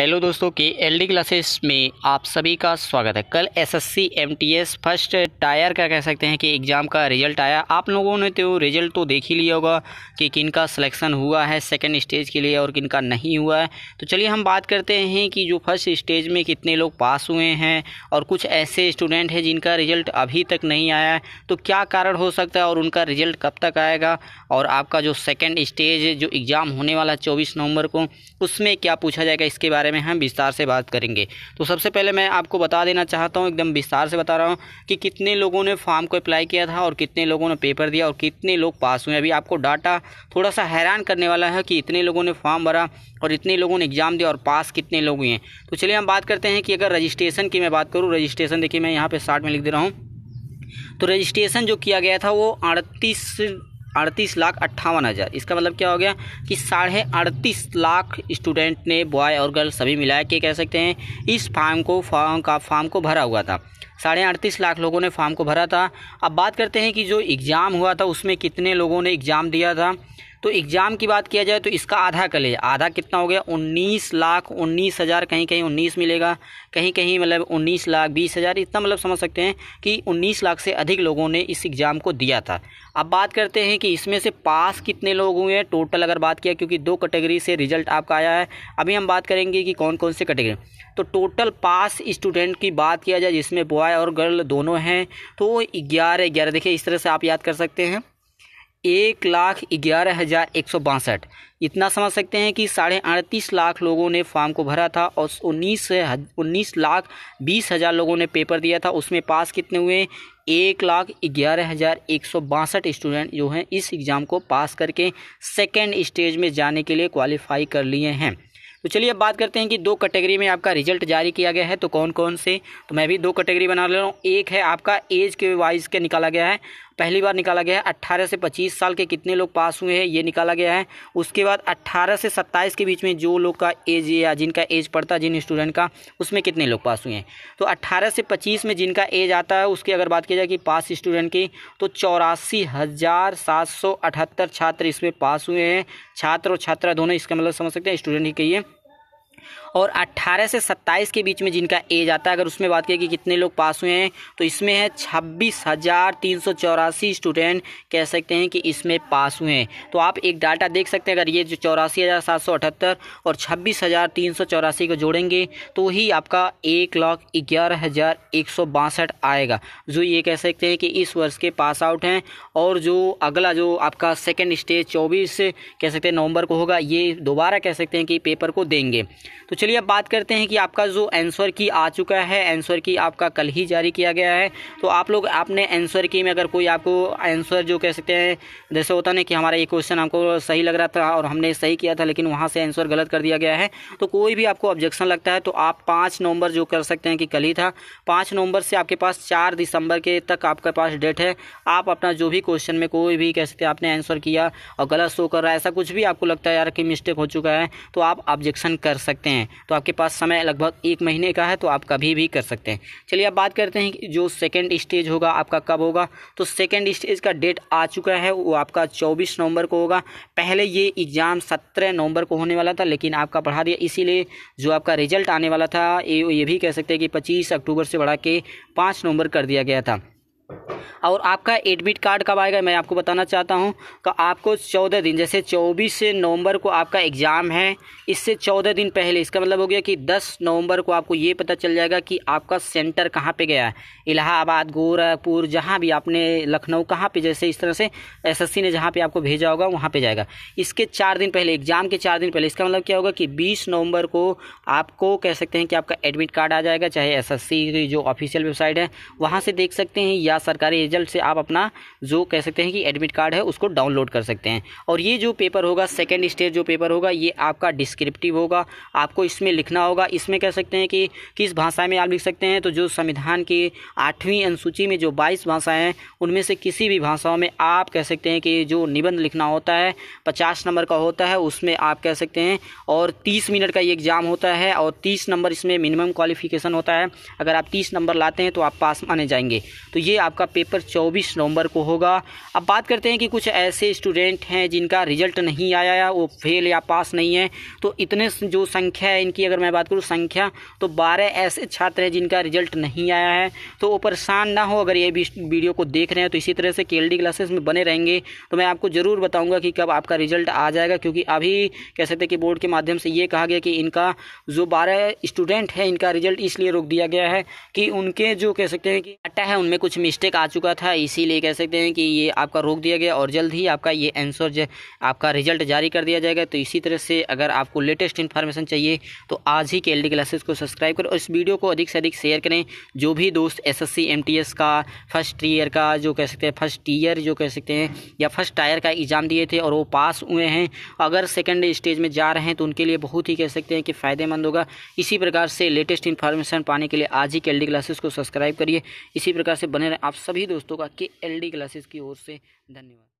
hello दोस्तों के L D classes में आप सभी का स्वागत है कल एसएससी एमटीएस फर्स्ट टायर का कह सकते हैं कि एग्ज़ाम का रिजल्ट आया आप लोगों ने तो रिजल्ट तो देख ही लिया होगा कि किन का सिलेक्शन हुआ है सेकंड स्टेज के लिए और किन का नहीं हुआ है तो चलिए हम बात करते हैं कि जो फर्स्ट स्टेज में कितने लोग पास हुए हैं और कुछ ऐसे स्टूडेंट हैं जिनका रिजल्ट अभी तक नहीं आया है तो क्या कारण हो सकता है और उनका रिजल्ट कब तक आएगा और आपका जो सेकेंड स्टेज जो एग्ज़ाम होने वाला चौबीस नवंबर को उसमें क्या पूछा जाएगा इसके बारे बारे में हम विस्तार से बात करेंगे तो सबसे पहले मैं आपको बता देना चाहता हूँ एकदम विस्तार से बता रहा हूँ कि कितने लोगों ने फॉर्म को अप्लाई किया था और कितने लोगों ने पेपर दिया और कितने लोग पास हुए अभी आपको डाटा थोड़ा सा हैरान करने वाला है कि इतने लोगों ने फॉर्म भरा और इतने लोगों ने एग्ज़ाम दिया और पास कितने लोग हुए हैं तो चलिए हम बात करते हैं कि अगर रजिस्ट्रेशन की मैं बात करूँ रजिस्ट्रेशन देखिए मैं यहाँ पर स्टार्ट में लिख दे रहा हूँ तो रजिस्ट्रेशन जो किया गया था वो अड़तीस अड़तीस लाख अट्ठावन हज़ार इसका मतलब क्या हो गया कि साढ़े अड़तीस लाख स्टूडेंट ने बॉय और गर्ल सभी मिला के कह सकते हैं इस फार्म को फार्म का फार्म को भरा हुआ था साढ़े अड़तीस लाख लोगों ने फार्म को भरा था अब बात करते हैं कि जो एग्ज़ाम हुआ था उसमें कितने लोगों ने एग्ज़ाम दिया था तो एग्ज़ाम की बात किया जाए तो इसका आधा कर लीजिए आधा कितना हो गया उन्नीस लाख उन्नीस हज़ार कहीं कहीं उन्नीस मिलेगा कहीं कहीं मतलब उन्नीस लाख बीस हज़ार इतना मतलब समझ सकते हैं कि उन्नीस लाख से अधिक लोगों ने इस एग्ज़ाम को दिया था अब बात करते हैं कि इसमें से पास कितने लोग हुए हैं टोटल अगर बात किया क्योंकि दो कैटेगरी से रिजल्ट आपका आया है अभी हम बात करेंगे कि कौन कौन से कैटेगरी तो टोटल पास स्टूडेंट की बात किया जाए जिसमें बॉय और गर्ल दोनों हैं तो ग्यारह ग्यारह देखिए इस तरह से आप याद कर सकते हैं एक लाख ग्यारह हज़ार एक सौ बासठ इतना समझ सकते हैं कि साढ़े अड़तीस लाख लोगों ने फॉर्म को भरा था और उन्नीस उन्नीस लाख बीस हज़ार लोगों ने पेपर दिया था उसमें पास कितने हुए एक लाख ग्यारह हज़ार एक सौ बासठ स्टूडेंट जो हैं इस एग्ज़ाम को पास करके सेकेंड स्टेज में जाने के लिए क्वालिफाई कर लिए हैं तो चलिए अब बात करते हैं कि दो कैटेगरी में आपका रिजल्ट जारी किया गया है तो कौन कौन से तो मैं भी दो कैटेगरी बना ले रहा हूँ एक है आपका एज के वाइज के निकाला गया है पहली बार निकाला गया है अट्ठारह से पच्चीस साल के कितने लोग पास हुए हैं ये निकाला गया है उसके बाद अट्ठारह से सत्ताईस के बीच में जो लोग का एज या जिनका एज पड़ता है जिन स्टूडेंट का उसमें कितने लोग पास हुए हैं तो अट्ठारह से पच्चीस में जिनका एज आता है उसकी अगर बात की जाए कि पास स्टूडेंट की तो चौरासी हज़ार सात सौ अठहत्तर छात्र इसमें पास हुए हैं छात्र और छात्रा दोनों इसका मतलब समझ सकते हैं स्टूडेंट ही कहिए और 18 से 27 के बीच में जिनका एज आता है अगर उसमें बात करें कि कितने लोग पास हुए हैं तो इसमें है छब्बीस हज़ार तीन सौ चौरासी स्टूडेंट कह सकते हैं कि इसमें पास हुए हैं तो आप एक डाटा देख सकते हैं अगर ये जो चौरासी हज़ार सात सौ अठहत्तर और छब्बीस हज़ार तीन सौ चौरासी को जोड़ेंगे तो ही आपका एक लाख ग्यारह हज़ार एक सौ बासठ आएगा जो ये कह सकते हैं कि इस वर्ष के पास आउट हैं और जो अगला जो आपका सेकेंड स्टेज चौबीस कह सकते हैं नवंबर को होगा ये दोबारा कह सकते हैं कि पेपर को देंगे तो चलिए अब बात करते हैं कि आपका जो आंसर की आ चुका है आंसर की आपका कल ही जारी किया गया है तो आप लोग आपने आंसर की में अगर कोई आपको आंसर जो कह सकते हैं जैसे होता ना कि हमारा ये क्वेश्चन आपको सही लग रहा था और हमने सही किया था लेकिन वहाँ से आंसर गलत कर दिया गया है तो कोई भी आपको ऑब्जेक्शन लगता है तो आप पाँच नवंबर जो कर सकते हैं कि कल ही था पाँच नवंबर से आपके पास चार दिसंबर के तक आपके पास डेट है आप अपना जो भी क्वेश्चन में कोई भी कह सकते हैं आपने आंसर किया और गलत शो कर रहा है ऐसा कुछ भी आपको लगता है यार कि मिस्टेक हो चुका है तो आप ऑब्जेक्शन कर सकते हैं तो आपके पास समय लगभग एक महीने का है तो आप कभी भी कर सकते हैं चलिए अब बात करते हैं कि जो सेकेंड स्टेज होगा आपका कब होगा तो सेकेंड स्टेज का डेट आ चुका है वो आपका चौबीस नवंबर को होगा पहले ये एग्ज़ाम सत्रह नवंबर को होने वाला था लेकिन आपका पढ़ा दिया इसीलिए जो आपका रिजल्ट आने वाला था ये भी कह सकते हैं कि पच्चीस अक्टूबर से बढ़ा के पाँच नवंबर कर दिया गया था और आपका एडमिट कार्ड कब आएगा मैं आपको बताना चाहता हूँ तो आपको चौदह दिन जैसे चौबीस नवंबर को आपका एग्ज़ाम है इससे चौदह दिन पहले इसका मतलब हो गया कि दस नवंबर को आपको ये पता चल जाएगा कि आपका सेंटर कहाँ पे गया है इलाहाबाद गोरखपुर जहाँ भी आपने लखनऊ कहाँ पे जैसे इस तरह से एसएससी ने जहाँ पे आपको भेजा होगा वहाँ पे जाएगा इसके चार दिन पहले एग्ज़ाम के चार दिन पहले इसका मतलब क्या होगा कि बीस नवंबर को आपको कह सकते हैं कि आपका एडमिट कार्ड आ जाएगा चाहे एस की जो ऑफिशियल वेबसाइट है वहाँ से देख सकते हैं या सरकारी रिजल्ट से आप अपना जो कह सकते हैं कि एडमिट कार्ड है उसको डाउनलोड कर सकते हैं और ये जो पेपर होगा सेकेंड स्टेज जो पेपर होगा ये आपका डिस्क्रिप्टिव होगा आपको इसमें लिखना होगा इसमें कह सकते हैं कि किस भाषा में आप लिख सकते हैं तो जो संविधान की आठवीं अनुसूची में जो बाईस भाषाएँ हैं उनमें से किसी भी भाषाओं में आप कह सकते हैं कि जो निबंध लिखना होता है पचास नंबर का होता है उसमें आप कह सकते हैं और तीस मिनट का ये एग्ज़ाम होता है और तीस नंबर इसमें मिनिमम क्वालिफिकेशन होता है अगर आप तीस नंबर लाते हैं तो आप पास माने जाएंगे तो ये आपका पेपर 2024 नवंबर को होगा अब बात करते हैं कि कुछ ऐसे स्टूडेंट हैं जिनका रिजल्ट नहीं आया है वो फेल या पास नहीं है तो इतने जो संख्या है इनकी अगर मैं बात करूँ संख्या तो बारह ऐसे छात्र हैं जिनका रिजल्ट नहीं आया है तो वो परेशान ना हो अगर ये वीडियो को देख रहे हैं तो इसी तरह से के क्लासेस में बने रहेंगे तो मैं आपको ज़रूर बताऊँगा कि कब आपका रिजल्ट आ जाएगा क्योंकि अभी कह सकते कि बोर्ड के माध्यम से ये कहा गया कि इनका जो बारह स्टूडेंट हैं इनका रिजल्ट इसलिए रोक दिया गया है कि उनके जो कह सकते हैं कि अट्टा है उनमें कुछ मिस्टेक आ चुका चुका था इसीलिए कह सकते हैं कि ये आपका रोक दिया गया और जल्द ही आपका ये आंसर आपका रिजल्ट जारी कर दिया जाएगा तो इसी तरह से अगर आपको लेटेस्ट इन्फॉर्मेशन चाहिए तो आज ही के एल क्लासेस को सब्सक्राइब करें और इस वीडियो को अधिक से अधिक शेयर करें जो भी दोस्त एस एस का फर्स्ट ईयर का जो कह सकते हैं फर्स्ट ईयर जो कह सकते हैं या फर्स्ट टायर का एग्ज़ाम दिए थे और वो पास हुए हैं अगर सेकेंड स्टेज में जा रहे हैं तो उनके लिए बहुत ही कह सकते हैं कि फ़ायदेमंद होगा इसी प्रकार से लेटेस्ट इन्फॉर्मेशन पाने के लिए आज ही के एल क्लासेस को सब्सक्राइब करिए इसी प्रकार से बने रहें आप सभी दोस्तों का के एल डी क्लासेस की ओर से धन्यवाद